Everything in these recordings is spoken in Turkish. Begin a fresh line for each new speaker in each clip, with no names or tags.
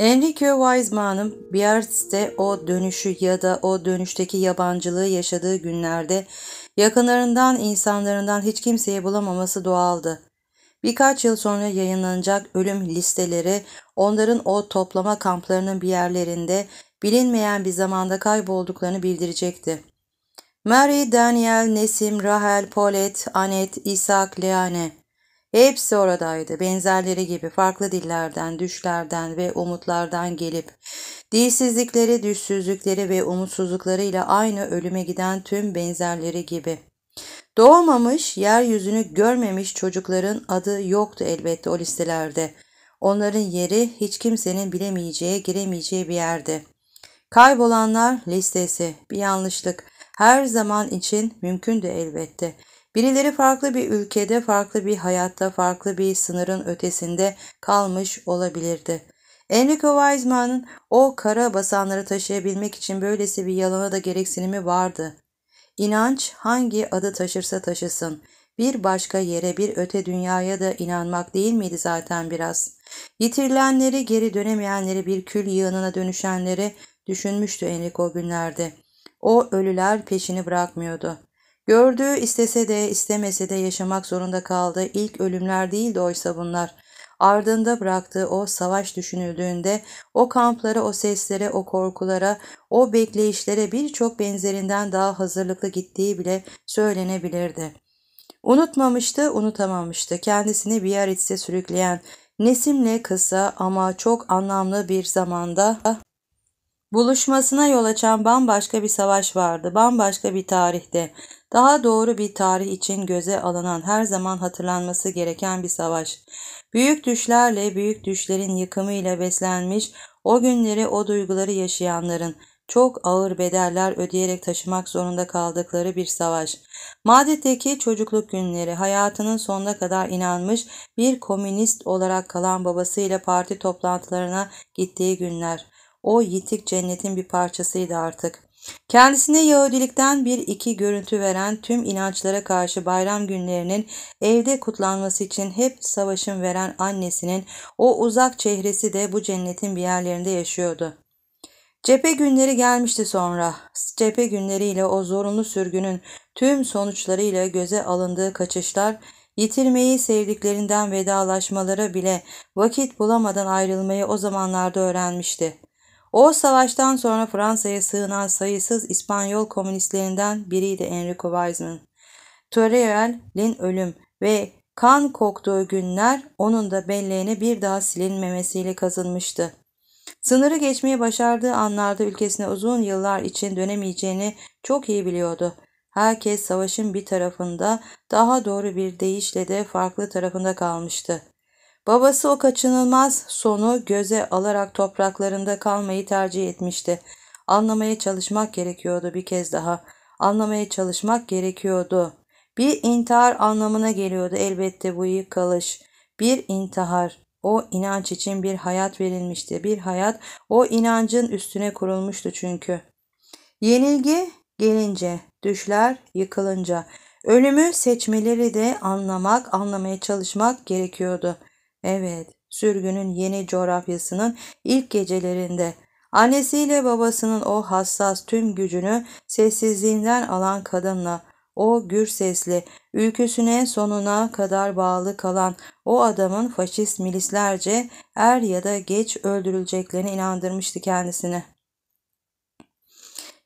Enrique Wiseman'ın Biarritz'te o dönüşü ya da o dönüşteki yabancılığı yaşadığı günlerde yakınlarından, insanlarından hiç kimseyi bulamaması doğaldı. Birkaç yıl sonra yayınlanacak ölüm listeleri onların o toplama kamplarının bir yerlerinde bilinmeyen bir zamanda kaybolduklarını bildirecekti. Mary, Daniel, Nesim, Rahel, Paulette, Anet, İshak, Leane Hepsi oradaydı. Benzerleri gibi farklı dillerden, düşlerden ve umutlardan gelip dilsizlikleri, düşsüzlükleri ve umutsuzluklarıyla aynı ölüme giden tüm benzerleri gibi. Doğmamış, yeryüzünü görmemiş çocukların adı yoktu elbette o listelerde. Onların yeri hiç kimsenin bilemeyeceği, giremeyeceği bir yerdi. Kaybolanlar listesi, bir yanlışlık her zaman için mümkündü elbette. Birileri farklı bir ülkede, farklı bir hayatta, farklı bir sınırın ötesinde kalmış olabilirdi. Enrico Weizmann'ın o kara basanları taşıyabilmek için böylesi bir yalana da gereksinimi vardı. İnanç hangi adı taşırsa taşısın, bir başka yere, bir öte dünyaya da inanmak değil miydi zaten biraz? Yitirilenleri, geri dönemeyenleri, bir kül yığınına dönüşenleri düşünmüştü Enrico günlerde. O ölüler peşini bırakmıyordu. Gördüğü istese de istemese de yaşamak zorunda kaldı. İlk ölümler değildi oysa bunlar. Ardında bıraktığı o savaş düşünüldüğünde o kamplara, o seslere, o korkulara, o bekleyişlere birçok benzerinden daha hazırlıklı gittiği bile söylenebilirdi. Unutmamıştı, unutamamıştı. Kendisini bir yer içse sürükleyen, Nesim'le kısa ama çok anlamlı bir zamanda buluşmasına yol açan bambaşka bir savaş vardı, bambaşka bir tarihte. Daha doğru bir tarih için göze alınan her zaman hatırlanması gereken bir savaş. Büyük düşlerle, büyük düşlerin yıkımıyla beslenmiş, o günleri o duyguları yaşayanların çok ağır bedeller ödeyerek taşımak zorunda kaldıkları bir savaş. Madeteki çocukluk günleri hayatının sonuna kadar inanmış bir komünist olarak kalan babasıyla parti toplantılarına gittiği günler. O yitik cennetin bir parçasıydı artık. Kendisine Yahudilikten bir iki görüntü veren tüm inançlara karşı bayram günlerinin evde kutlanması için hep savaşın veren annesinin o uzak çehresi de bu cennetin bir yerlerinde yaşıyordu. Cephe günleri gelmişti sonra. Cephe günleriyle o zorunlu sürgünün tüm sonuçlarıyla göze alındığı kaçışlar, yitirmeyi sevdiklerinden vedalaşmalara bile vakit bulamadan ayrılmayı o zamanlarda öğrenmişti. O savaştan sonra Fransa'ya sığınan sayısız İspanyol komünistlerinden biriydi Enrico Weizmann. Torreal'in ölüm ve kan koktuğu günler onun da belleğine bir daha silinmemesiyle kazınmıştı. Sınırı geçmeyi başardığı anlarda ülkesine uzun yıllar için dönemeyeceğini çok iyi biliyordu. Herkes savaşın bir tarafında, daha doğru bir deyişle de farklı tarafında kalmıştı. Babası o kaçınılmaz sonu göze alarak topraklarında kalmayı tercih etmişti. Anlamaya çalışmak gerekiyordu bir kez daha. Anlamaya çalışmak gerekiyordu. Bir intihar anlamına geliyordu elbette bu yıkılış. Bir intihar. O inanç için bir hayat verilmişti. Bir hayat o inancın üstüne kurulmuştu çünkü. Yenilgi gelince, düşler yıkılınca, ölümü seçmeleri de anlamak, anlamaya çalışmak gerekiyordu. Evet, sürgünün yeni coğrafyasının ilk gecelerinde annesiyle babasının o hassas tüm gücünü sessizliğinden alan kadınla o gür sesli, ülküsüne sonuna kadar bağlı kalan o adamın faşist milislerce er ya da geç öldürüleceklerine inandırmıştı kendisini.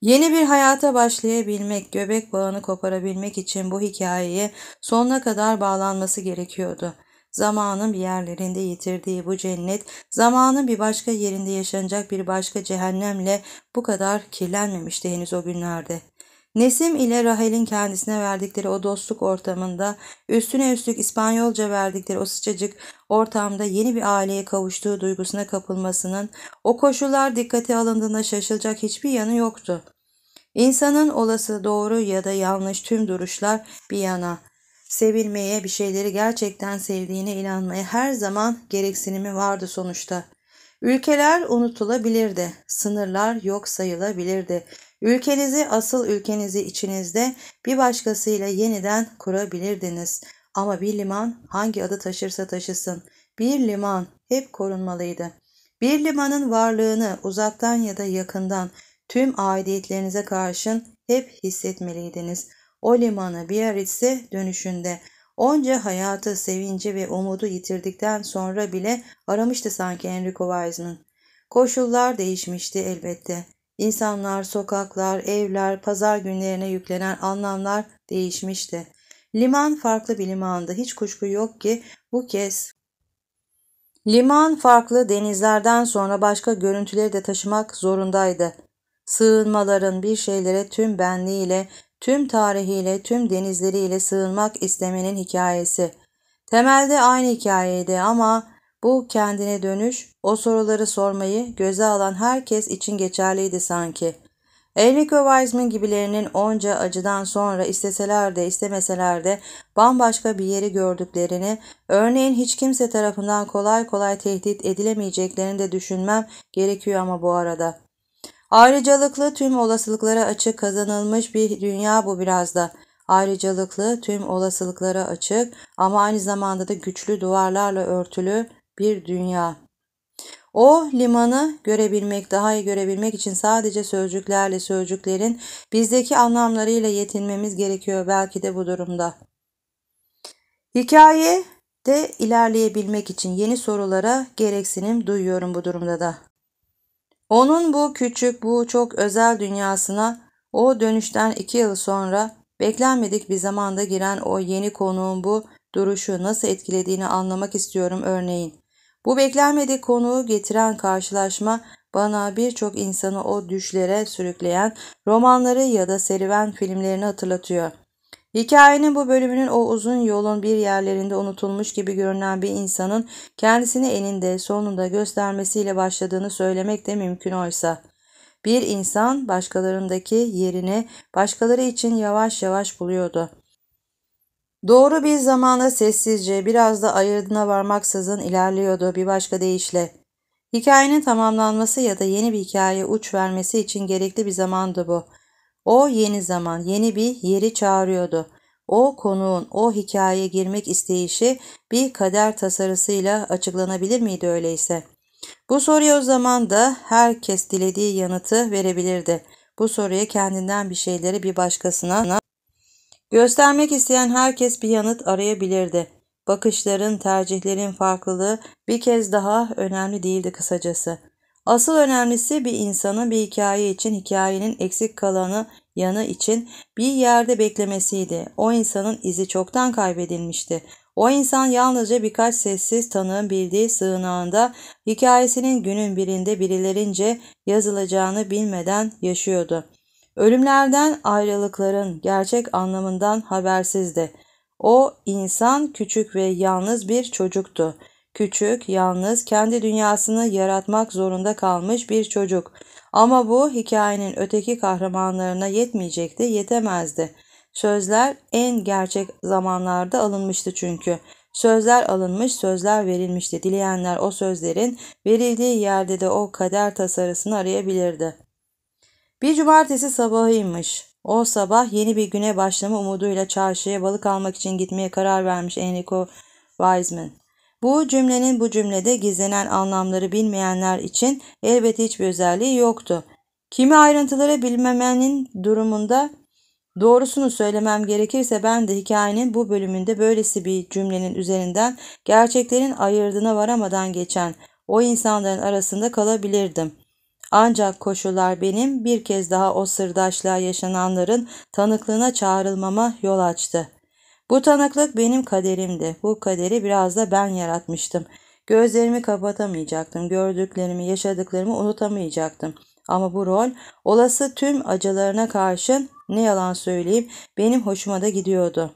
Yeni bir hayata başlayabilmek, göbek bağını koparabilmek için bu hikayeye sonuna kadar bağlanması gerekiyordu. Zamanın bir yerlerinde yitirdiği bu cennet, zamanın bir başka yerinde yaşanacak bir başka cehennemle bu kadar kirlenmemişti henüz o günlerde. Nesim ile Rahel'in kendisine verdikleri o dostluk ortamında, üstüne üstlük İspanyolca verdikleri o sıcacık ortamda yeni bir aileye kavuştuğu duygusuna kapılmasının, o koşullar dikkate alındığında şaşılacak hiçbir yanı yoktu. İnsanın olası doğru ya da yanlış tüm duruşlar bir yana, Sevilmeye, bir şeyleri gerçekten sevdiğine inanmaya her zaman gereksinimi vardı sonuçta. Ülkeler unutulabilirdi, sınırlar yok sayılabilirdi. Ülkenizi, asıl ülkenizi içinizde bir başkasıyla yeniden kurabilirdiniz. Ama bir liman hangi adı taşırsa taşısın, bir liman hep korunmalıydı. Bir limanın varlığını uzaktan ya da yakından tüm aidiyetlerinize karşın hep hissetmeliydiniz.'' O limana Biarritz'e dönüşünde onca hayatı, sevinci ve umudu yitirdikten sonra bile aramıştı sanki Enrico Weisman. Koşullar değişmişti elbette. İnsanlar, sokaklar, evler, pazar günlerine yüklenen anlamlar değişmişti. Liman farklı bir limandı. Hiç kuşku yok ki bu kez Liman farklı denizlerden sonra başka görüntüleri de taşımak zorundaydı. Sığınmaların bir şeylere tüm benliğiyle tüm tarihiyle, tüm denizleriyle sığınmak istemenin hikayesi. Temelde aynı hikayeydi ama bu kendine dönüş, o soruları sormayı göze alan herkes için geçerliydi sanki. Enrico Wiseman gibilerinin onca acıdan sonra isteseler de istemeseler de bambaşka bir yeri gördüklerini, örneğin hiç kimse tarafından kolay kolay tehdit edilemeyeceklerini de düşünmem gerekiyor ama bu arada.'' Ayrıcalıklı tüm olasılıklara açık kazanılmış bir dünya bu biraz da. Ayrıcalıklı tüm olasılıklara açık ama aynı zamanda da güçlü duvarlarla örtülü bir dünya. O limanı görebilmek, daha iyi görebilmek için sadece sözcüklerle sözcüklerin bizdeki anlamlarıyla yetinmemiz gerekiyor belki de bu durumda. Hikaye de ilerleyebilmek için yeni sorulara gereksinim duyuyorum bu durumda da. Onun bu küçük, bu çok özel dünyasına o dönüşten iki yıl sonra beklenmedik bir zamanda giren o yeni konuğun bu duruşu nasıl etkilediğini anlamak istiyorum örneğin. Bu beklenmedik konuğu getiren karşılaşma bana birçok insanı o düşlere sürükleyen romanları ya da serüven filmlerini hatırlatıyor.'' Hikayenin bu bölümünün o uzun yolun bir yerlerinde unutulmuş gibi görünen bir insanın kendisini eninde sonunda göstermesiyle başladığını söylemek de mümkün oysa. Bir insan başkalarındaki yerini başkaları için yavaş yavaş buluyordu. Doğru bir zamanda sessizce biraz da ayırdına varmaksızın ilerliyordu bir başka deyişle. Hikayenin tamamlanması ya da yeni bir hikaye uç vermesi için gerekli bir zamandı bu.'' O yeni zaman, yeni bir yeri çağırıyordu. O konuğun o hikayeye girmek isteyişi bir kader tasarısıyla açıklanabilir miydi öyleyse? Bu soruya o zaman da herkes dilediği yanıtı verebilirdi. Bu soruya kendinden bir şeyleri bir başkasına göstermek isteyen herkes bir yanıt arayabilirdi. Bakışların, tercihlerin farklılığı bir kez daha önemli değildi kısacası. Asıl önemlisi bir insanın bir hikaye için hikayenin eksik kalanı yanı için bir yerde beklemesiydi. O insanın izi çoktan kaybedilmişti. O insan yalnızca birkaç sessiz tanığın bildiği sığınağında hikayesinin günün birinde birilerince yazılacağını bilmeden yaşıyordu. Ölümlerden ayrılıkların gerçek anlamından habersizdi. O insan küçük ve yalnız bir çocuktu küçük, yalnız, kendi dünyasını yaratmak zorunda kalmış bir çocuk. Ama bu hikayenin öteki kahramanlarına yetmeyecekti, yetemezdi. Sözler en gerçek zamanlarda alınmıştı çünkü. Sözler alınmış, sözler verilmişti. Dileyenler o sözlerin verildiği yerde de o kader tasarısını arayabilirdi. Bir cumartesi sabahıymış. O sabah yeni bir güne başlama umuduyla çarşıya balık almak için gitmeye karar vermiş Enrico Wiseman. Bu cümlenin bu cümlede gizlenen anlamları bilmeyenler için elbette hiçbir özelliği yoktu. Kimi ayrıntıları bilmemenin durumunda Doğrusunu söylemem gerekirse ben de hikayenin bu bölümünde böylesi bir cümlenin üzerinden gerçeklerin ayırdına varamadan geçen o insanların arasında kalabilirdim. Ancak koşullar benim bir kez daha o sırdaşlığa yaşananların tanıklığına çağrılmama yol açtı. Bu tanıklık benim kaderimdi. Bu kaderi biraz da ben yaratmıştım. Gözlerimi kapatamayacaktım. Gördüklerimi, yaşadıklarımı unutamayacaktım. Ama bu rol olası tüm acılarına karşın ne yalan söyleyeyim benim hoşuma da gidiyordu.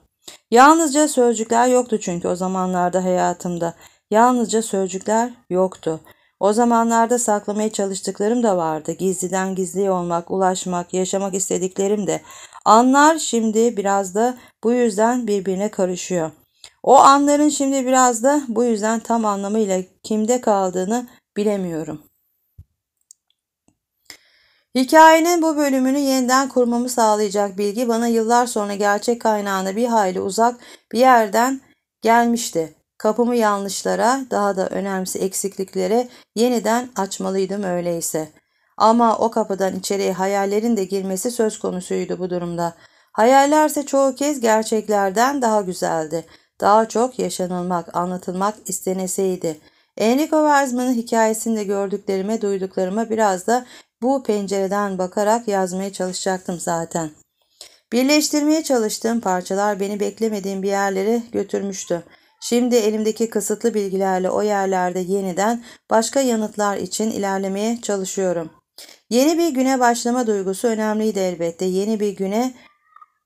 Yalnızca sözcükler yoktu çünkü o zamanlarda hayatımda. Yalnızca sözcükler yoktu. O zamanlarda saklamaya çalıştıklarım da vardı. Gizliden gizli olmak, ulaşmak, yaşamak istediklerim de. Anlar şimdi biraz da bu yüzden birbirine karışıyor. O anların şimdi biraz da bu yüzden tam anlamıyla kimde kaldığını bilemiyorum. Hikayenin bu bölümünü yeniden kurmamı sağlayacak bilgi bana yıllar sonra gerçek kaynağına bir hayli uzak bir yerden gelmişti. Kapımı yanlışlara, daha da önemlisi eksikliklere yeniden açmalıydım öyleyse. Ama o kapıdan içeriye hayallerin de girmesi söz konusuydu bu durumda. Hayallerse çoğu kez gerçeklerden daha güzeldi. Daha çok yaşanılmak, anlatılmak isteneseydi. Enrico Werzman'ın hikayesinde gördüklerime, duyduklarıma biraz da bu pencereden bakarak yazmaya çalışacaktım zaten. Birleştirmeye çalıştığım parçalar beni beklemediğim bir yerlere götürmüştü. Şimdi elimdeki kısıtlı bilgilerle o yerlerde yeniden başka yanıtlar için ilerlemeye çalışıyorum. Yeni bir güne başlama duygusu önemliydi elbette. Yeni bir güne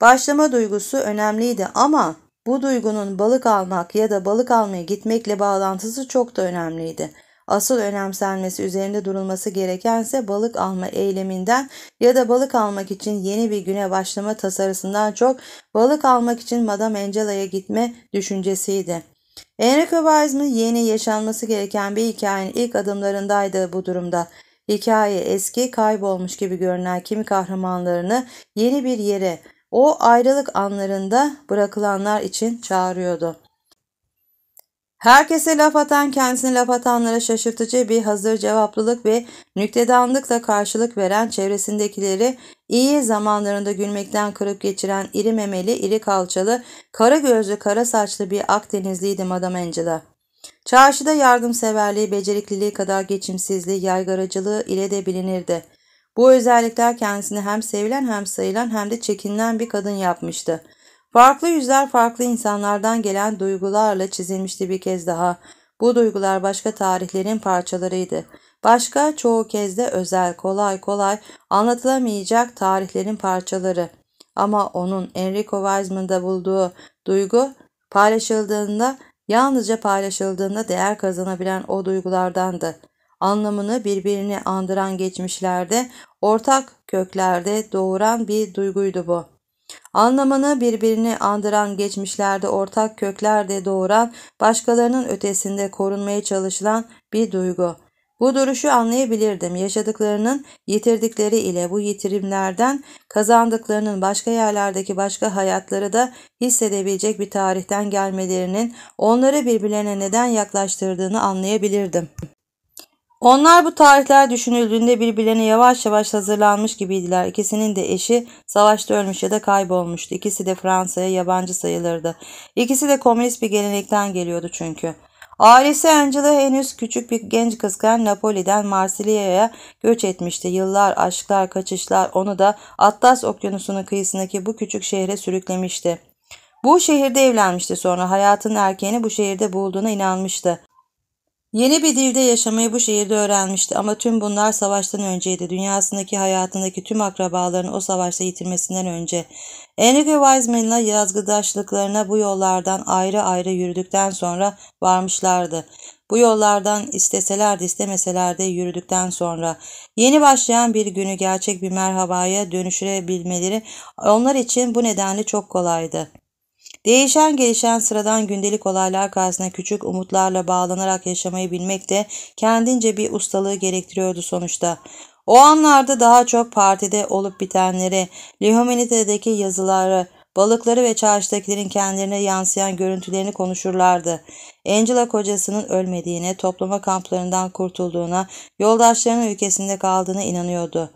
başlama duygusu önemliydi ama bu duygunun balık almak ya da balık almaya gitmekle bağlantısı çok da önemliydi. Asıl önemsenmesi üzerinde durulması gerekense balık alma eyleminden ya da balık almak için yeni bir güne başlama tasarısından çok balık almak için Madame Angela'ya gitme düşüncesiydi. Enrico Weisman yeni yaşanması gereken bir hikayenin ilk adımlarındaydı bu durumda. Hikaye eski kaybolmuş gibi görünen kimi kahramanlarını yeni bir yere o ayrılık anlarında bırakılanlar için çağırıyordu. Herkese laf atan kendisini laf atanlara şaşırtıcı bir hazır cevaplılık ve nüktedanlıkla karşılık veren çevresindekileri iyi zamanlarında gülmekten kırıp geçiren iri memeli, iri kalçalı, kara gözlü, kara saçlı bir Akdenizliydi Madame Angela. Çarşıda yardımseverliği, becerikliliği kadar geçimsizliği, yaygaracılığı ile de bilinirdi. Bu özellikler kendisini hem sevilen hem sayılan hem de çekinilen bir kadın yapmıştı.'' Farklı yüzler farklı insanlardan gelen duygularla çizilmişti bir kez daha. Bu duygular başka tarihlerin parçalarıydı. Başka çoğu kez de özel, kolay kolay anlatılamayacak tarihlerin parçaları. Ama onun Enrico Weisman'da bulduğu duygu paylaşıldığında, yalnızca paylaşıldığında değer kazanabilen o duygulardandı. Anlamını birbirini andıran geçmişlerde, ortak köklerde doğuran bir duyguydu bu. Anlamını birbirini andıran geçmişlerde ortak köklerde doğuran, başkalarının ötesinde korunmaya çalışılan bir duygu. Bu duruşu anlayabilirdim. Yaşadıklarının yitirdikleri ile bu yitirimlerden kazandıklarının başka yerlerdeki başka hayatları da hissedebilecek bir tarihten gelmelerinin onları birbirlerine neden yaklaştırdığını anlayabilirdim. Onlar bu tarihler düşünüldüğünde birbirlerine yavaş yavaş hazırlanmış gibiydiler. İkisinin de eşi savaşta ölmüş ya da kaybolmuştu. İkisi de Fransa'ya yabancı sayılırdı. İkisi de komünist bir gelenekten geliyordu çünkü. Ailesi Angela henüz küçük bir genç kızken Napoli'den Marsilya'ya göç etmişti. Yıllar, aşklar, kaçışlar onu da Atlas Okyanusu'nun kıyısındaki bu küçük şehre sürüklemişti. Bu şehirde evlenmişti sonra hayatın erkeğini bu şehirde bulduğuna inanmıştı. Yeni bir dilde yaşamayı bu şehirde öğrenmişti ama tüm bunlar savaştan önceydi. Dünyasındaki hayatındaki tüm akrabaların o savaşta yitirmesinden önce. Enrique Wiseman'la yazgıdaşlıklarına bu yollardan ayrı ayrı yürüdükten sonra varmışlardı. Bu yollardan isteseler de istemeseler de yürüdükten sonra yeni başlayan bir günü gerçek bir merhabaya dönüştürebilmeleri onlar için bu nedenle çok kolaydı. Değişen gelişen sıradan gündelik olaylar karşısında küçük umutlarla bağlanarak yaşamayı bilmek de kendince bir ustalığı gerektiriyordu sonuçta. O anlarda daha çok partide olup bitenleri, Lihominite'deki yazıları, balıkları ve çarşıdakilerin kendilerine yansıyan görüntülerini konuşurlardı. Angela kocasının ölmediğine, toplama kamplarından kurtulduğuna, yoldaşlarının ülkesinde kaldığına inanıyordu.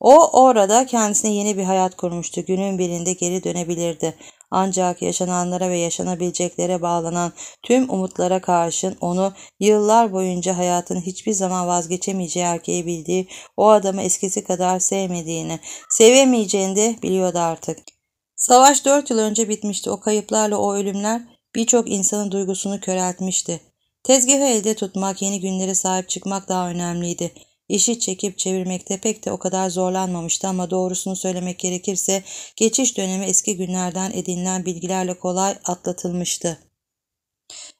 O orada kendisine yeni bir hayat kurmuştu. Günün birinde geri dönebilirdi. Ancak yaşananlara ve yaşanabileceklere bağlanan tüm umutlara karşın onu yıllar boyunca hayatın hiçbir zaman vazgeçemeyeceği erkeği bildiği o adamı eskisi kadar sevmediğini, sevemeyeceğini de biliyordu artık. Savaş dört yıl önce bitmişti. O kayıplarla o ölümler birçok insanın duygusunu köreltmişti. Tezgahı elde tutmak, yeni günlere sahip çıkmak daha önemliydi. İşi çekip çevirmekte pek de o kadar zorlanmamıştı ama doğrusunu söylemek gerekirse geçiş dönemi eski günlerden edinilen bilgilerle kolay atlatılmıştı.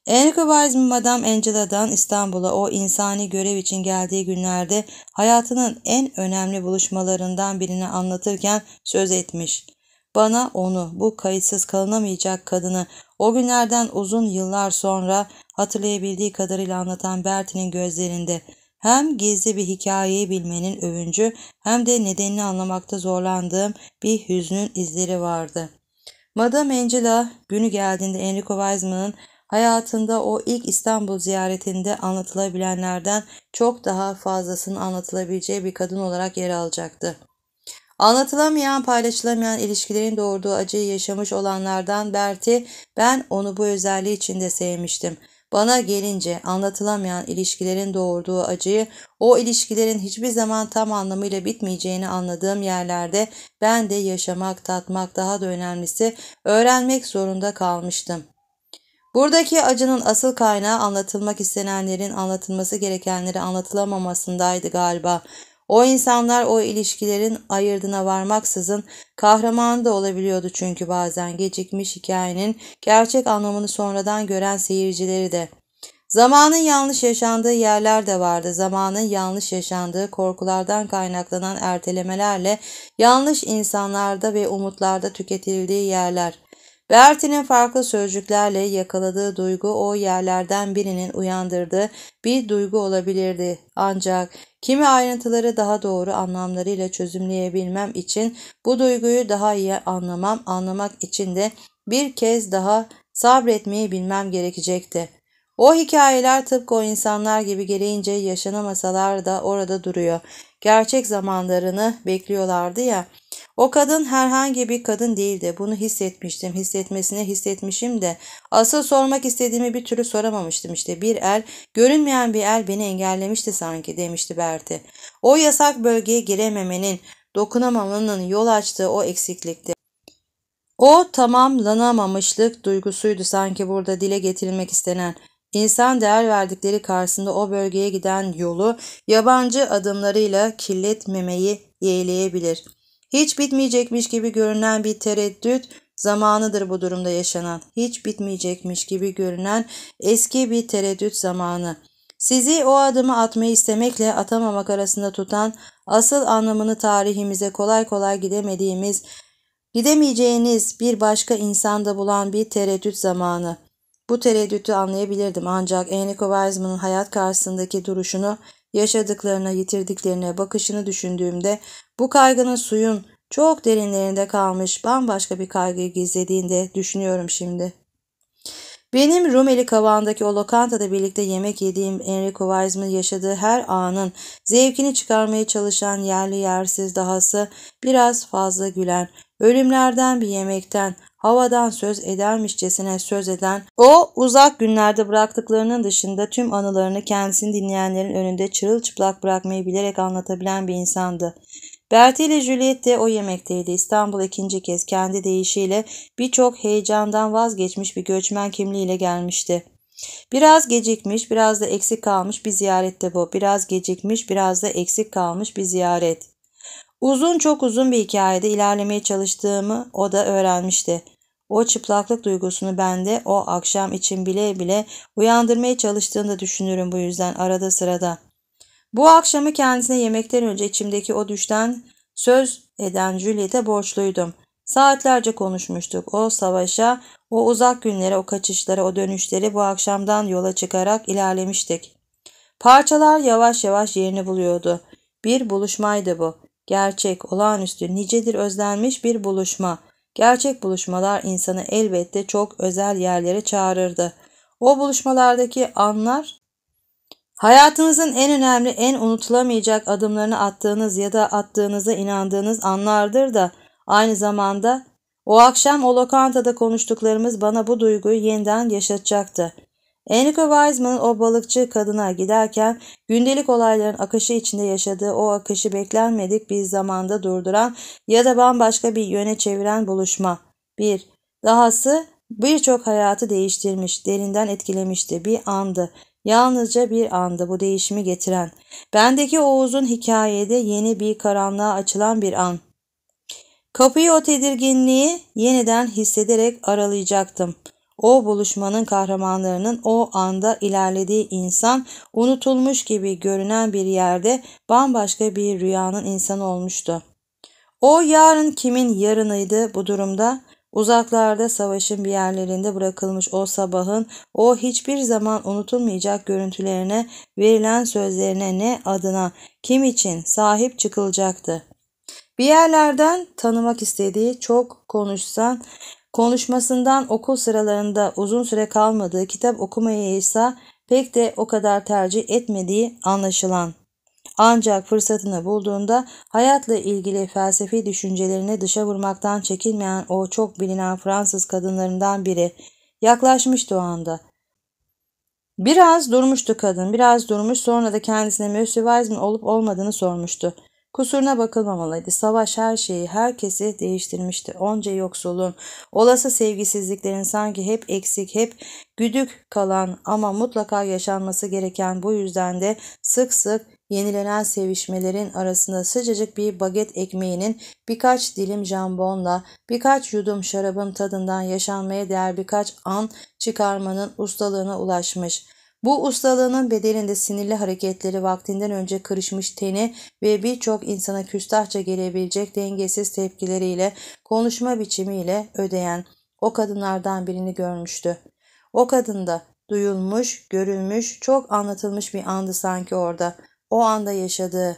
Enrico Weisman Madame Angela'dan İstanbul'a o insani görev için geldiği günlerde hayatının en önemli buluşmalarından birini anlatırken söz etmiş. Bana onu, bu kayıtsız kalınamayacak kadını o günlerden uzun yıllar sonra hatırlayabildiği kadarıyla anlatan Bertin'in gözlerinde hem gizli bir hikayeyi bilmenin övüncü hem de nedenini anlamakta zorlandığım bir hüznün izleri vardı. Madame Angela günü geldiğinde Enrico Weisman'ın hayatında o ilk İstanbul ziyaretinde anlatılabilenlerden çok daha fazlasını anlatılabileceği bir kadın olarak yer alacaktı. Anlatılamayan, paylaşılamayan ilişkilerin doğurduğu acıyı yaşamış olanlardan Berti, ben onu bu özelliği içinde sevmiştim. Bana gelince anlatılamayan ilişkilerin doğurduğu acıyı, o ilişkilerin hiçbir zaman tam anlamıyla bitmeyeceğini anladığım yerlerde ben de yaşamak, tatmak daha da önemlisi öğrenmek zorunda kalmıştım. Buradaki acının asıl kaynağı anlatılmak istenenlerin anlatılması gerekenleri anlatılamamasındaydı galiba. O insanlar o ilişkilerin ayırdına varmaksızın kahraman da olabiliyordu çünkü bazen gecikmiş hikayenin gerçek anlamını sonradan gören seyircileri de. Zamanın yanlış yaşandığı yerler de vardı. Zamanın yanlış yaşandığı korkulardan kaynaklanan ertelemelerle yanlış insanlarda ve umutlarda tüketildiği yerler. Bertie'nin farklı sözcüklerle yakaladığı duygu o yerlerden birinin uyandırdığı bir duygu olabilirdi. Ancak kimi ayrıntıları daha doğru anlamlarıyla çözümleyebilmem için bu duyguyu daha iyi anlamam, anlamak için de bir kez daha sabretmeyi bilmem gerekecekti. O hikayeler tıpkı o insanlar gibi gereğince yaşanamasalar da orada duruyor. Gerçek zamanlarını bekliyorlardı ya. O kadın herhangi bir kadın değildi. Bunu hissetmiştim. Hissetmesine hissetmişim de. Asıl sormak istediğimi bir türlü soramamıştım işte. Bir el, görünmeyen bir el beni engellemişti sanki demişti Berti. O yasak bölgeye girememenin, dokunamamanın yol açtığı o eksiklikti. O tamamlanamamışlık duygusuydu sanki burada dile getirilmek istenen. İnsan değer verdikleri karşısında o bölgeye giden yolu yabancı adımlarıyla kirletmemeyi yeğleyebilir.'' Hiç bitmeyecekmiş gibi görünen bir tereddüt zamanıdır bu durumda yaşanan. Hiç bitmeyecekmiş gibi görünen eski bir tereddüt zamanı. Sizi o adımı atmayı istemekle atamamak arasında tutan, asıl anlamını tarihimize kolay kolay gidemediğimiz, gidemeyeceğiniz bir başka insanda bulan bir tereddüt zamanı. Bu tereddütü anlayabilirdim ancak Enrico Weisman'ın hayat karşısındaki duruşunu, yaşadıklarına, yitirdiklerine bakışını düşündüğümde bu kaygının suyun çok derinlerinde kalmış bambaşka bir kaygıyı gizlediğini de düşünüyorum şimdi. Benim Rumeli kavandaki o lokantada birlikte yemek yediğim Enrico Weizman'ın yaşadığı her anın zevkini çıkarmaya çalışan yerli yersiz dahası biraz fazla gülen, ölümlerden bir yemekten, havadan söz edermişçesine söz eden, o uzak günlerde bıraktıklarının dışında tüm anılarını kendisini dinleyenlerin önünde çırılçıplak bırakmayı bilerek anlatabilen bir insandı. Bertie ile Juliet de o yemekteydi. İstanbul ikinci kez kendi deyişiyle birçok heyecandan vazgeçmiş bir göçmen kimliğiyle gelmişti. Biraz gecikmiş, biraz da eksik kalmış bir ziyarette bu. Biraz gecikmiş, biraz da eksik kalmış bir ziyaret. Uzun çok uzun bir hikayede ilerlemeye çalıştığımı o da öğrenmişti. O çıplaklık duygusunu bende o akşam için bile bile uyandırmaya çalıştığını da düşünürüm bu yüzden arada sırada.'' Bu akşamı kendisine yemekten önce içimdeki o düşten söz eden Juliet'e borçluydum. Saatlerce konuşmuştuk. O savaşa, o uzak günlere, o kaçışlara, o dönüşleri bu akşamdan yola çıkarak ilerlemiştik. Parçalar yavaş yavaş yerini buluyordu. Bir buluşmaydı bu. Gerçek, olağanüstü, nicedir özlenmiş bir buluşma. Gerçek buluşmalar insanı elbette çok özel yerlere çağırırdı. O buluşmalardaki anlar Hayatınızın en önemli, en unutulamayacak adımlarını attığınız ya da attığınıza inandığınız anlardır da aynı zamanda o akşam o lokantada konuştuklarımız bana bu duyguyu yeniden yaşatacaktı. Enrico Weisman'ın o balıkçı kadına giderken gündelik olayların akışı içinde yaşadığı o akışı beklenmedik bir zamanda durduran ya da bambaşka bir yöne çeviren buluşma. 1. Dahası birçok hayatı değiştirmiş, derinden etkilemişti bir andı. Yalnızca bir anda bu değişimi getiren, bendeki Oğuz'un hikayede yeni bir karanlığa açılan bir an. Kapıyı o tedirginliği yeniden hissederek aralayacaktım. O buluşmanın kahramanlarının o anda ilerlediği insan unutulmuş gibi görünen bir yerde bambaşka bir rüyanın insanı olmuştu. O yarın kimin yarınıydı bu durumda? Uzaklarda savaşın bir yerlerinde bırakılmış o sabahın o hiçbir zaman unutulmayacak görüntülerine verilen sözlerine ne adına kim için sahip çıkılacaktı. Bir yerlerden tanımak istediği çok konuşsan konuşmasından okul sıralarında uzun süre kalmadığı kitap okumayı ise pek de o kadar tercih etmediği anlaşılan. Ancak fırsatını bulduğunda hayatla ilgili felsefi düşüncelerini dışa vurmaktan çekinmeyen o çok bilinen Fransız kadınlarından biri yaklaşmıştı o anda. Biraz durmuştu kadın, biraz durmuş sonra da kendisine Monsieur Weizmann olup olmadığını sormuştu. Kusuruna bakılmamalıydı. Savaş her şeyi, herkesi değiştirmişti. Onca yoksulluğun, olası sevgisizliklerin sanki hep eksik, hep güdük kalan ama mutlaka yaşanması gereken bu yüzden de sık sık yenilenen sevişmelerin arasında sıcacık bir baget ekmeğinin birkaç dilim jambonla, birkaç yudum şarabın tadından yaşanmaya değer birkaç an çıkarmanın ustalığına ulaşmış. Bu ustalığının bedelinde sinirli hareketleri vaktinden önce kırışmış teni ve birçok insana küstahça gelebilecek dengesiz tepkileriyle, konuşma biçimiyle ödeyen o kadınlardan birini görmüştü. O kadında duyulmuş, görülmüş, çok anlatılmış bir andı sanki orada o anda yaşadığı.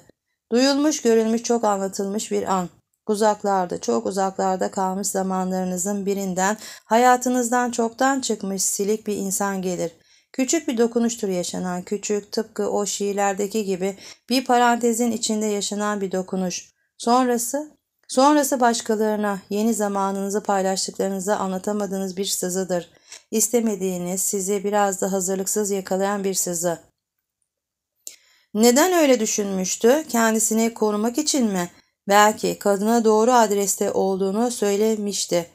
Duyulmuş görülmüş çok anlatılmış bir an. Uzaklarda, çok uzaklarda kalmış zamanlarınızın birinden, hayatınızdan çoktan çıkmış silik bir insan gelir. Küçük bir dokunuştur yaşanan, küçük tıpkı o şiirlerdeki gibi bir parantezin içinde yaşanan bir dokunuş. Sonrası, sonrası başkalarına, yeni zamanınızı paylaştıklarınızı anlatamadığınız bir sızıdır. İstemediğiniz, sizi biraz da hazırlıksız yakalayan bir sızı. Neden öyle düşünmüştü? Kendisini korumak için mi? Belki kadına doğru adreste olduğunu söylemişti.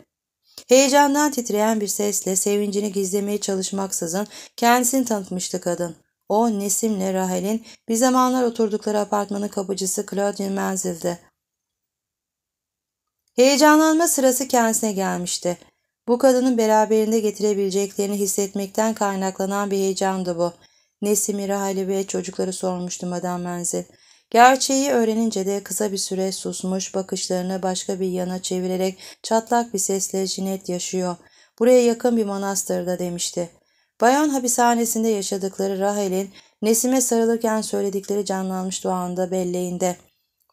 Heyecandan titreyen bir sesle sevincini gizlemeye çalışmaksızın kendisini tanıtmıştı kadın. O Nesim'le Rahel'in bir zamanlar oturdukları apartmanın kapıcısı Claudine Menzil'di. Heyecanlanma sırası kendisine gelmişti. Bu kadının beraberinde getirebileceklerini hissetmekten kaynaklanan bir heyecandı bu. Nesim'i, Rahal'i ve çocukları sormuştu Madame Menzel. Gerçeği öğrenince de kısa bir süre susmuş, bakışlarını başka bir yana çevirerek çatlak bir sesle Cinet yaşıyor. Buraya yakın bir manastırda demişti. Bayan hapishanesinde yaşadıkları Rahel'in Nesim'e sarılırken söyledikleri canlanmış o anda belleğinde.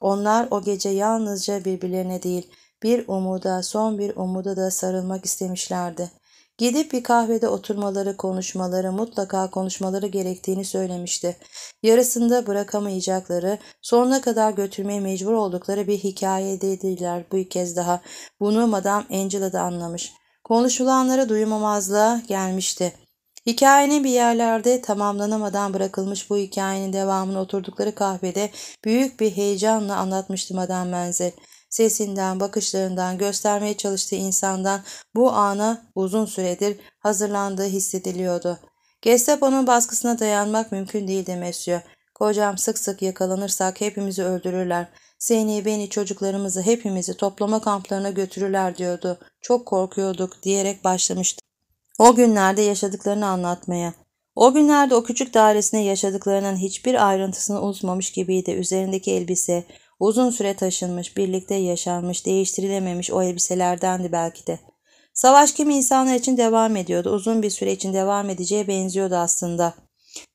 Onlar o gece yalnızca birbirlerine değil, bir umuda, son bir umuda da sarılmak istemişlerdi. Gidip bir kahvede oturmaları, konuşmaları, mutlaka konuşmaları gerektiğini söylemişti. Yarısında bırakamayacakları, sonuna kadar götürmeye mecbur oldukları bir hikaye dediler. bu kez daha. Bunu Madame Angela da anlamış. Konuşulanlara duymamazlığa gelmişti. Hikayenin bir yerlerde tamamlanamadan bırakılmış bu hikayenin devamını oturdukları kahvede büyük bir heyecanla anlatmıştı Madame Menzel sesinden, bakışlarından, göstermeye çalıştığı insandan bu ana uzun süredir hazırlandığı hissediliyordu. Gestapo'nun baskısına dayanmak mümkün değil demesiyor. Kocam sık sık yakalanırsak hepimizi öldürürler. Seni, beni, çocuklarımızı hepimizi toplama kamplarına götürürler diyordu. Çok korkuyorduk diyerek başlamıştı. O günlerde yaşadıklarını anlatmaya. O günlerde o küçük dairesinde yaşadıklarının hiçbir ayrıntısını unutmamış gibiydi. Üzerindeki elbise, Uzun süre taşınmış, birlikte yaşanmış, değiştirilememiş o elbiselerdendi belki de. Savaş kimi insanlar için devam ediyordu. Uzun bir süre için devam edeceğe benziyordu aslında.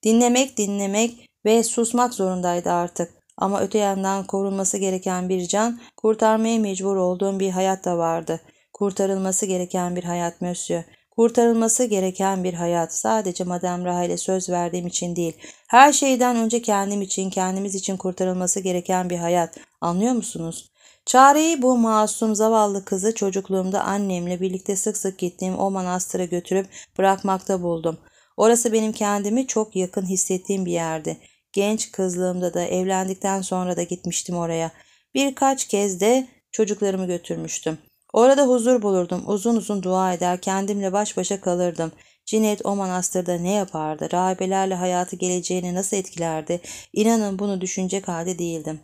Dinlemek, dinlemek ve susmak zorundaydı artık. Ama öte yandan korunması gereken bir can, kurtarmaya mecbur olduğum bir hayat da vardı. Kurtarılması gereken bir hayat Mösyö. Kurtarılması gereken bir hayat sadece Madame Raha ile söz verdiğim için değil. Her şeyden önce kendim için, kendimiz için kurtarılması gereken bir hayat. Anlıyor musunuz? Çareyi bu masum zavallı kızı çocukluğumda annemle birlikte sık sık gittiğim o manastıra götürüp bırakmakta buldum. Orası benim kendimi çok yakın hissettiğim bir yerdi. Genç kızlığımda da evlendikten sonra da gitmiştim oraya. Birkaç kez de çocuklarımı götürmüştüm. Orada huzur bulurdum. Uzun uzun dua eder, kendimle baş başa kalırdım. Cinet o manastırda ne yapardı? Rahibelerle hayatı geleceğini nasıl etkilerdi? İnanın bunu düşünecek halde değildim.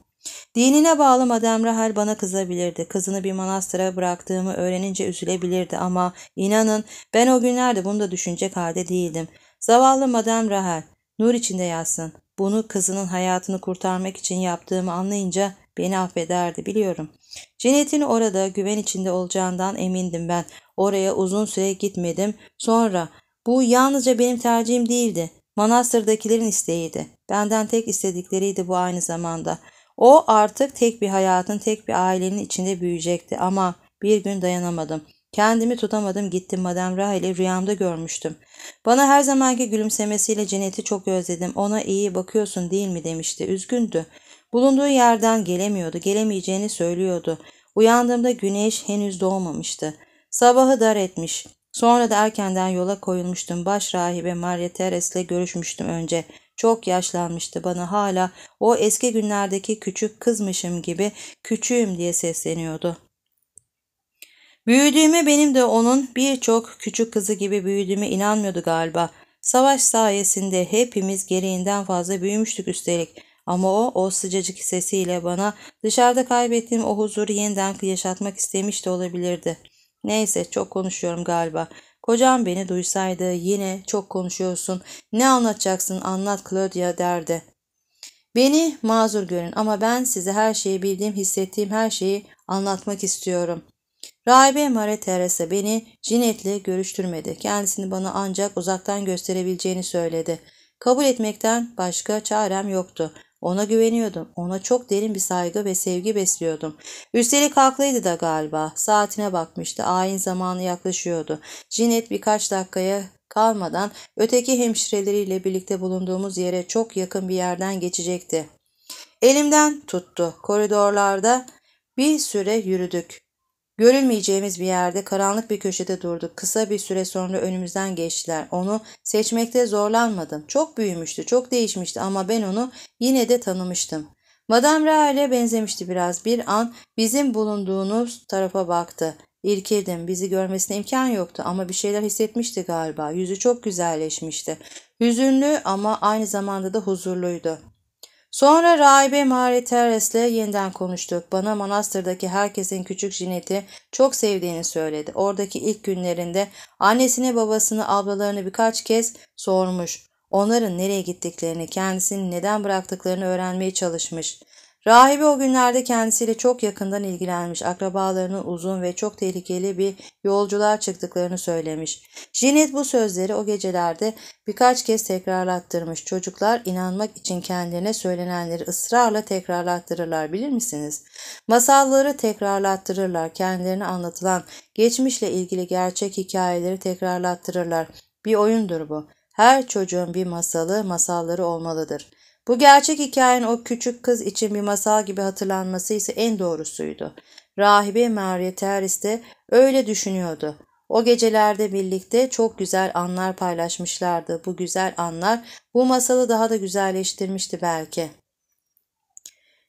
Dinine bağlı Madem Rahel bana kızabilirdi. Kızını bir manastıra bıraktığımı öğrenince üzülebilirdi ama inanın ben o günlerde bunu da düşünecek halde değildim. Zavallı Madem Rahel, nur içinde yatsın. Bunu kızının hayatını kurtarmak için yaptığımı anlayınca beni affederdi biliyorum.'' Cennetin orada güven içinde olacağından emindim ben. Oraya uzun süre gitmedim. Sonra bu yalnızca benim tercihim değildi. Manastırdakilerin isteğiydi. Benden tek istedikleriydi bu aynı zamanda. O artık tek bir hayatın, tek bir ailenin içinde büyüyecekti ama bir gün dayanamadım. Kendimi tutamadım gittim Madame Rahil'i rüyamda görmüştüm. Bana her zamanki gülümsemesiyle Cennet'i çok özledim. Ona iyi bakıyorsun değil mi demişti. Üzgündü. Bulunduğu yerden gelemiyordu, gelemeyeceğini söylüyordu. Uyandığımda güneş henüz doğmamıştı. Sabahı dar etmiş. Sonra da erkenden yola koyulmuştum. Baş rahibe Maria Teres'le görüşmüştüm önce. Çok yaşlanmıştı bana hala o eski günlerdeki küçük kızmışım gibi küçüğüm diye sesleniyordu. Büyüdüğüme benim de onun birçok küçük kızı gibi büyüdüğüme inanmıyordu galiba. Savaş sayesinde hepimiz gereğinden fazla büyümüştük üstelik. Ama o, o sıcacık sesiyle bana dışarıda kaybettiğim o huzuru yeniden yaşatmak istemiş de olabilirdi. Neyse çok konuşuyorum galiba. Kocam beni duysaydı yine çok konuşuyorsun. Ne anlatacaksın anlat Claudia derdi. Beni mazur görün ama ben size her şeyi bildiğim, hissettiğim her şeyi anlatmak istiyorum. Rahibe Mare Teresa beni cinetle görüştürmedi. Kendisini bana ancak uzaktan gösterebileceğini söyledi. Kabul etmekten başka çarem yoktu. Ona güveniyordum. Ona çok derin bir saygı ve sevgi besliyordum. Üstelik haklıydı da galiba. Saatine bakmıştı. Ayin zamanı yaklaşıyordu. Cinet birkaç dakikaya kalmadan öteki hemşireleriyle birlikte bulunduğumuz yere çok yakın bir yerden geçecekti. Elimden tuttu. Koridorlarda bir süre yürüdük. Görülmeyeceğimiz bir yerde karanlık bir köşede durduk. Kısa bir süre sonra önümüzden geçtiler. Onu seçmekte zorlanmadım. Çok büyümüştü, çok değişmişti ama ben onu yine de tanımıştım. Madame Real'e benzemişti biraz. Bir an bizim bulunduğumuz tarafa baktı. İrkildim. Bizi görmesine imkan yoktu ama bir şeyler hissetmişti galiba. Yüzü çok güzelleşmişti. Hüzünlü ama aynı zamanda da huzurluydu. Sonra rahibe Mary Teres'le yeniden konuştuk. Bana manastırdaki herkesin küçük Jinet'i çok sevdiğini söyledi. Oradaki ilk günlerinde annesini, babasını, ablalarını birkaç kez sormuş. Onların nereye gittiklerini, kendisini neden bıraktıklarını öğrenmeye çalışmış. Rahibe o günlerde kendisiyle çok yakından ilgilenmiş, akrabalarının uzun ve çok tehlikeli bir yolculuğa çıktıklarını söylemiş. Janet bu sözleri o gecelerde birkaç kez tekrarlattırmış. Çocuklar inanmak için kendilerine söylenenleri ısrarla tekrarlattırırlar bilir misiniz? Masalları tekrarlattırırlar, kendilerine anlatılan geçmişle ilgili gerçek hikayeleri tekrarlattırırlar. Bir oyundur bu. Her çocuğun bir masalı, masalları olmalıdır. Bu gerçek hikayenin o küçük kız için bir masal gibi hatırlanması ise en doğrusuydu. Rahibe Maria Teres de öyle düşünüyordu. O gecelerde birlikte çok güzel anlar paylaşmışlardı. Bu güzel anlar bu masalı daha da güzelleştirmişti belki.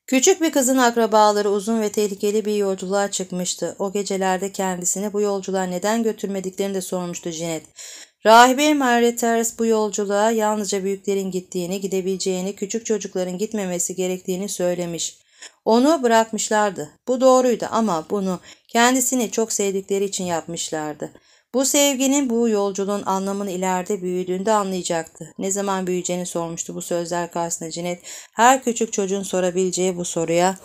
Küçük bir kızın akrabaları uzun ve tehlikeli bir yolculuğa çıkmıştı. O gecelerde kendisini bu yolculuğa neden götürmediklerini de sormuştu Jeanette. Rahibe Maretters bu yolculuğa yalnızca büyüklerin gittiğini, gidebileceğini, küçük çocukların gitmemesi gerektiğini söylemiş. Onu bırakmışlardı. Bu doğruydu ama bunu kendisini çok sevdikleri için yapmışlardı. Bu sevginin bu yolculuğun anlamını ileride büyüdüğünde anlayacaktı. Ne zaman büyüyeceğini sormuştu bu sözler karşısında Cinet. Her küçük çocuğun sorabileceği bu soruya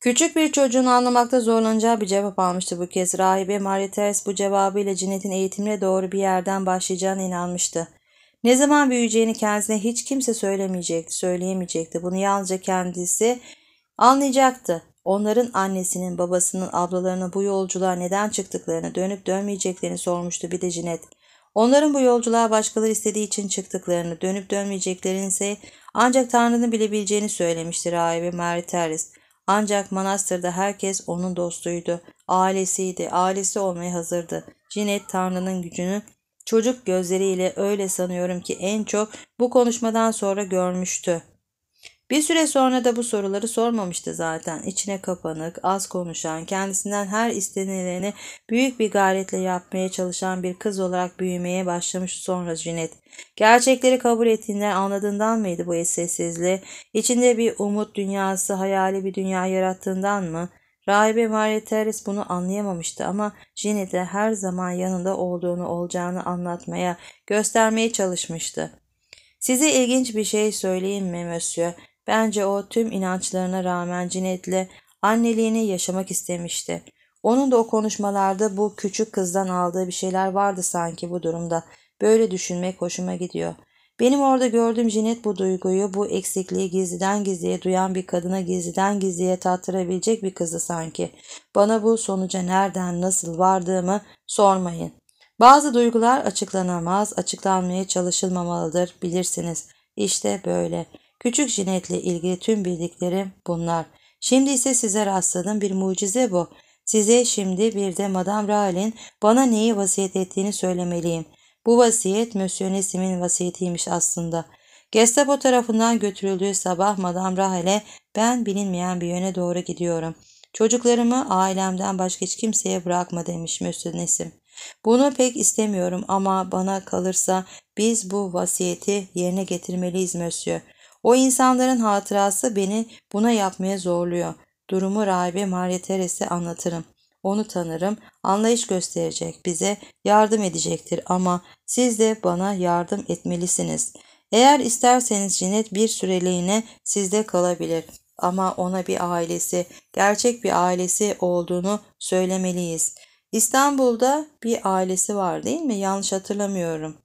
Küçük bir çocuğun anlamakta zorlanacağı bir cevap almıştı bu kez. Rahibe Marie Teres bu cevabıyla Cinet'in eğitimine doğru bir yerden başlayacağına inanmıştı. Ne zaman büyüyeceğini kendisine hiç kimse söylemeyecekti, söyleyemeyecekti. Bunu yalnızca kendisi anlayacaktı. Onların annesinin, babasının, ablalarına bu yolculuğa neden çıktıklarını, dönüp dönmeyeceklerini sormuştu bir de Cinet. Onların bu yolculuğa başkaları istediği için çıktıklarını, dönüp dönmeyeceklerini ise ancak Tanrı'nın bilebileceğini söylemişti rahibi Mary Terris. Ancak manastırda herkes onun dostuydu. Ailesiydi, ailesi olmaya hazırdı. Cinet Tanrı'nın gücünü çocuk gözleriyle öyle sanıyorum ki en çok bu konuşmadan sonra görmüştü. Bir süre sonra da bu soruları sormamıştı zaten. İçine kapanık, az konuşan, kendisinden her istenileni büyük bir gayretle yapmaya çalışan bir kız olarak büyümeye başlamış sonra Jinet. Gerçekleri kabul ettiğinden anladığından mıydı bu sessizliği? İçinde bir umut dünyası, hayali bir dünya yarattığından mı? Rahibe Maria Teres bunu anlayamamıştı ama Jinet'e her zaman yanında olduğunu olacağını anlatmaya, göstermeye çalışmıştı. Size ilginç bir şey söyleyeyim mi Monsieur? Bence o tüm inançlarına rağmen cinetle anneliğini yaşamak istemişti. Onun da o konuşmalarda bu küçük kızdan aldığı bir şeyler vardı sanki bu durumda. Böyle düşünmek hoşuma gidiyor. Benim orada gördüğüm Jinet bu duyguyu, bu eksikliği gizliden gizliye duyan bir kadına gizliden gizliye tattırabilecek bir kızı sanki. Bana bu sonuca nereden nasıl vardığımı sormayın. Bazı duygular açıklanamaz, açıklanmaya çalışılmamalıdır bilirsiniz. İşte böyle. Küçük jinetle ilgili tüm bildiklerim bunlar. Şimdi ise size rastladığım bir mucize bu. Size şimdi bir de Madame Rahl'in bana neyi vasiyet ettiğini söylemeliyim. Bu vasiyet Monsieur Nesim'in vasiyetiymiş aslında. Gestapo tarafından götürüldüğü sabah Madame Rahl'e ben bilinmeyen bir yöne doğru gidiyorum. Çocuklarımı ailemden başka hiç kimseye bırakma demiş Monsieur Nesim. Bunu pek istemiyorum ama bana kalırsa biz bu vasiyeti yerine getirmeliyiz Monsieur. O insanların hatırası beni buna yapmaya zorluyor. Durumu rahibe Maria Teres'e anlatırım. Onu tanırım, anlayış gösterecek, bize yardım edecektir ama siz de bana yardım etmelisiniz. Eğer isterseniz Cinet bir süreliğine sizde kalabilir ama ona bir ailesi, gerçek bir ailesi olduğunu söylemeliyiz. İstanbul'da bir ailesi var değil mi? Yanlış hatırlamıyorum.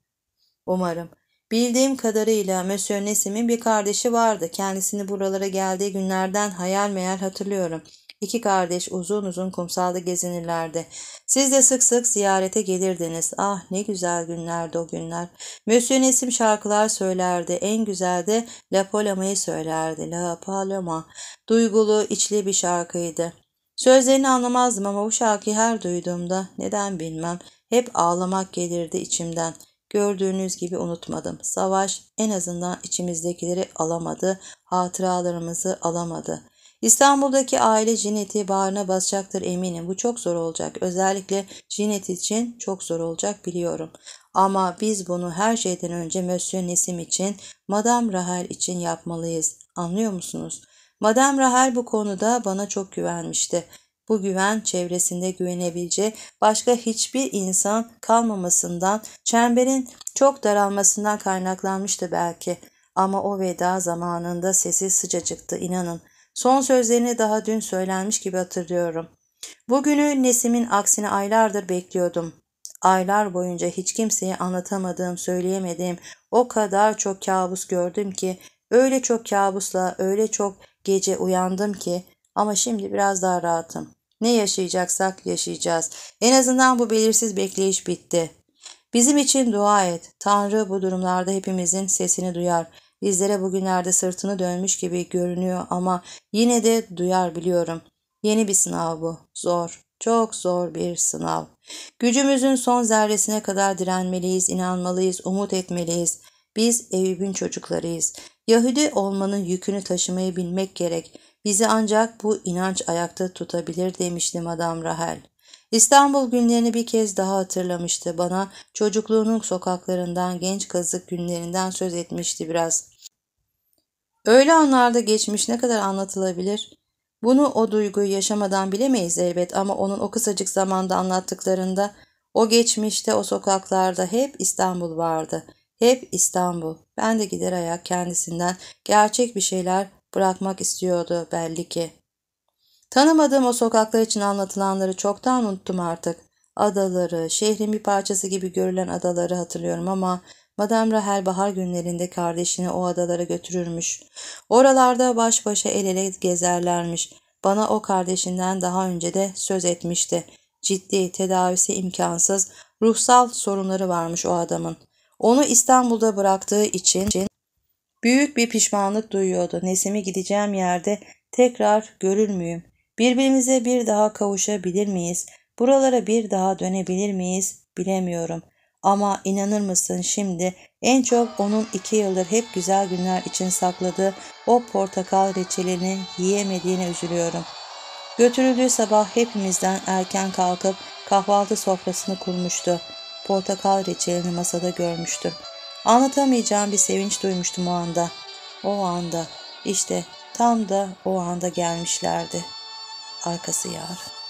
Umarım. Bildiğim kadarıyla Monsieur Nesim'in bir kardeşi vardı. Kendisini buralara geldiği günlerden hayal meyal hatırlıyorum. İki kardeş uzun uzun kumsalda gezinirlerdi. Siz de sık sık ziyarete gelirdiniz. Ah ne güzel günlerdi o günler. Monsieur Nesim şarkılar söylerdi. En güzel de La Palama'yı söylerdi. La Palama. Duygulu, içli bir şarkıydı. Sözlerini anlamazdım ama bu şarkıyı her duyduğumda neden bilmem hep ağlamak gelirdi içimden.'' Gördüğünüz gibi unutmadım. Savaş en azından içimizdekileri alamadı, hatıralarımızı alamadı. İstanbul'daki aile Cinet'i bağrına basacaktır eminim. Bu çok zor olacak. Özellikle Cinet için çok zor olacak biliyorum. Ama biz bunu her şeyden önce Monsieur Nesim için, Madame Rahel için yapmalıyız. Anlıyor musunuz? Madame Rahel bu konuda bana çok güvenmişti. Bu güven çevresinde güvenebileceği başka hiçbir insan kalmamasından, çemberin çok daralmasından kaynaklanmıştı belki. Ama o veda zamanında sesi sıcacıktı inanın. Son sözlerini daha dün söylenmiş gibi hatırlıyorum. Bugünü Nesim'in aksine aylardır bekliyordum. Aylar boyunca hiç kimseye anlatamadığım, söyleyemediğim o kadar çok kabus gördüm ki, öyle çok kabusla, öyle çok gece uyandım ki ama şimdi biraz daha rahatım. Ne yaşayacaksak yaşayacağız. En azından bu belirsiz bekleyiş bitti. Bizim için dua et. Tanrı bu durumlarda hepimizin sesini duyar. Bizlere bugünlerde sırtını dönmüş gibi görünüyor ama yine de duyar biliyorum. Yeni bir sınav bu. Zor. Çok zor bir sınav. Gücümüzün son zerresine kadar direnmeliyiz, inanmalıyız, umut etmeliyiz. Biz Eyüp'ün çocuklarıyız. Yahudi olmanın yükünü taşımayı bilmek gerek. Bizi ancak bu inanç ayakta tutabilir demişti adam Rahel. İstanbul günlerini bir kez daha hatırlamıştı. Bana çocukluğunun sokaklarından, genç kızlık günlerinden söz etmişti biraz. Öyle anlarda geçmiş ne kadar anlatılabilir? Bunu o duyguyu yaşamadan bilemeyiz elbet ama onun o kısacık zamanda anlattıklarında o geçmişte o sokaklarda hep İstanbul vardı. Hep İstanbul. Ben de gider ayak kendisinden gerçek bir şeyler bırakmak istiyordu belli ki. Tanımadığım o sokaklar için anlatılanları çoktan unuttum artık. Adaları, şehrin bir parçası gibi görülen adaları hatırlıyorum ama Madame Rahel bahar günlerinde kardeşini o adalara götürürmüş. Oralarda baş başa el ele gezerlermiş. Bana o kardeşinden daha önce de söz etmişti. Ciddi, tedavisi imkansız, ruhsal sorunları varmış o adamın. Onu İstanbul'da bıraktığı için Büyük bir pişmanlık duyuyordu. Nesim'i gideceğim yerde tekrar görür müyüm? Birbirimize bir daha kavuşabilir miyiz? Buralara bir daha dönebilir miyiz? Bilemiyorum. Ama inanır mısın şimdi en çok onun iki yıldır hep güzel günler için sakladığı o portakal reçelini yiyemediğine üzülüyorum. Götürüldüğü sabah hepimizden erken kalkıp kahvaltı sofrasını kurmuştu. Portakal reçelini masada görmüştüm. Anlatamayacağım bir sevinç duymuştum o anda. O anda, işte tam da o anda gelmişlerdi. Arkası yar.